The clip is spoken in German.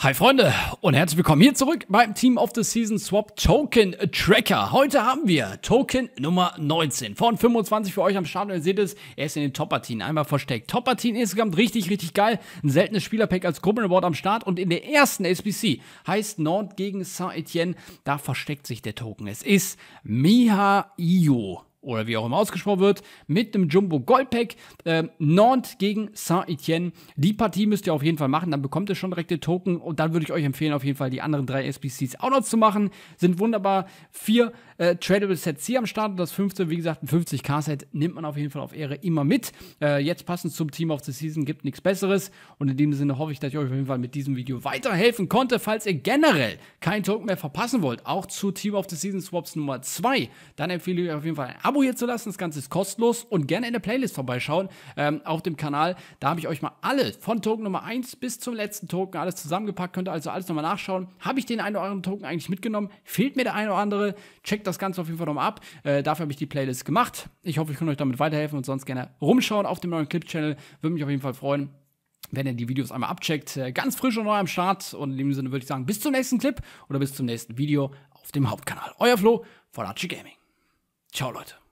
Hi Freunde und herzlich willkommen hier zurück beim Team of the Season Swap Token Tracker. Heute haben wir Token Nummer 19 von 25 für euch am Start. Und ihr seht es, er ist in den Top-Partien einmal versteckt. Top-Partien insgesamt richtig, richtig geil. Ein seltenes Spielerpack als Gruppenreward am Start. Und in der ersten SBC heißt Nord gegen Saint-Etienne, da versteckt sich der Token. Es ist Miha Io oder wie auch immer ausgesprochen wird, mit einem Jumbo Goldpack. Äh, Nantes gegen Saint-Etienne. Die Partie müsst ihr auf jeden Fall machen, dann bekommt ihr schon direkt den Token und dann würde ich euch empfehlen, auf jeden Fall die anderen drei SBCs auch noch zu machen. Sind wunderbar. Vier äh, Tradable Sets hier am Start Und das fünfte, wie gesagt, ein 50k-Set nimmt man auf jeden Fall auf Ehre immer mit. Äh, jetzt passend zum Team of the Season gibt nichts Besseres und in dem Sinne hoffe ich, dass ich euch auf jeden Fall mit diesem Video weiterhelfen konnte. Falls ihr generell keinen Talk mehr verpassen wollt, auch zu Team of the Season Swaps Nummer 2, dann empfehle ich euch auf jeden Fall ein Abo hier zu lassen. Das Ganze ist kostenlos und gerne in der Playlist vorbeischauen ähm, auf dem Kanal. Da habe ich euch mal alle von Token Nummer 1 bis zum letzten Token alles zusammengepackt. Könnt ihr also alles nochmal nachschauen. Habe ich den einen oder anderen Token eigentlich mitgenommen? Fehlt mir der eine oder andere? Checkt das Ganze auf jeden Fall nochmal ab. Äh, dafür habe ich die Playlist gemacht. Ich hoffe, ich konnte euch damit weiterhelfen und sonst gerne rumschauen auf dem neuen Clip-Channel. Würde mich auf jeden Fall freuen wenn ihr die Videos einmal abcheckt. Äh, ganz frisch und neu am Start. Und in dem Sinne würde ich sagen, bis zum nächsten Clip oder bis zum nächsten Video auf dem Hauptkanal. Euer Flo von Archie Gaming. Ciao, Leute.